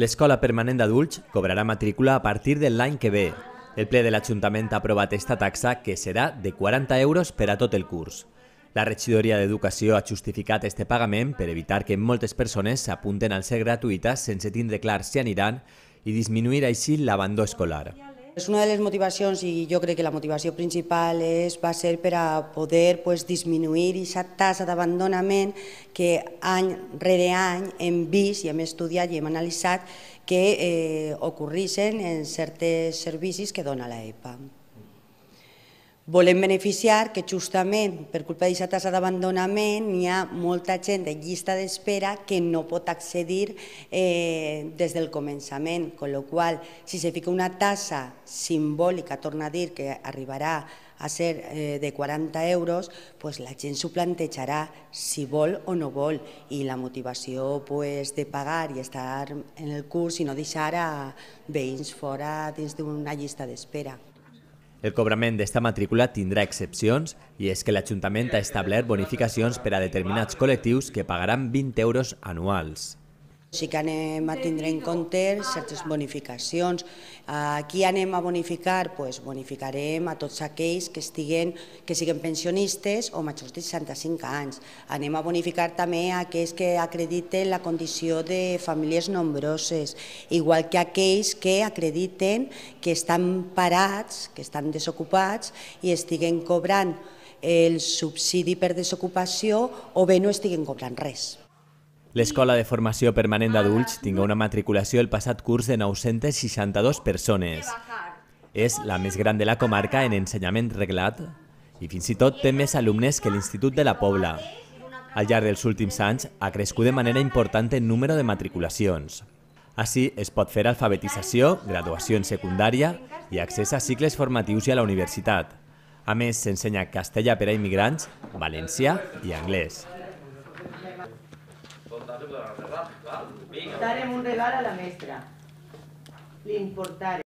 L'escola permanent d'adults cobrarà matrícula a partir de l'any que ve. El ple de l'Ajuntament ha aprovat esta taxa, que serà de 40 euros per a tot el curs. La regidoria d'Educació ha justificat este pagament per evitar que moltes persones s'apunten al ser gratuïtes sense tindre clar si aniran i disminuir així l'abandó escolar. És una de les motivacions i jo crec que la motivació principal és, va ser per a poder pues, disminuir aquesta tassa d'abandonament que any rere any hem vist i hem estudiat i hem analitzat que eh, ocorrissen en certes servicis que dona l'EPA. E Volem beneficiar que justament per culpa d'aquesta tassa d'abandonament hi ha molta gent de llista d'espera que no pot accedir eh, des del començament, Con la qual si se fica una tassa simbòlica, torna a dir que arribarà a ser eh, de 40 euros, pues la gent s'ho plantejarà si vol o no vol i la motivació pues, de pagar i estar en el curs i no deixar a veïns fora dins d'una llista d'espera. El cobrament d'esta matrícula tindrà excepcions i és que l'Ajuntament ha establert bonificacions per a determinats col·lectius que pagaran 20 euros anuals. Sí que anem a tindre en compte ah, certes bonificacions. Aquí anem a bonificar? Pues bonificarem a tots aquells que estiguen, que siguin pensionistes o majors de 65 anys. Anem a bonificar també a aquells que acrediten la condició de famílies nombroses, igual que aquells que acrediten que estan parats, que estan desocupats i estiguen cobrant el subsidi per desocupació o bé no estiguen cobrant res. L'Escola de Formació Permanent d'Adults tingué una matriculació el passat curs de 962 persones. És la més gran de la comarca en ensenyament reglat i fins i tot té més alumnes que l'Institut de la Pobla. Al llarg dels últims anys ha crescut de manera important el número de matriculacions. Així es pot fer alfabetització, graduació en secundària i accés a cicles formatius i a la universitat. A més, s'ensenya castellà per a immigrants, valencià i anglès. Le importaremos un rebar a la maestra. Le importaremos.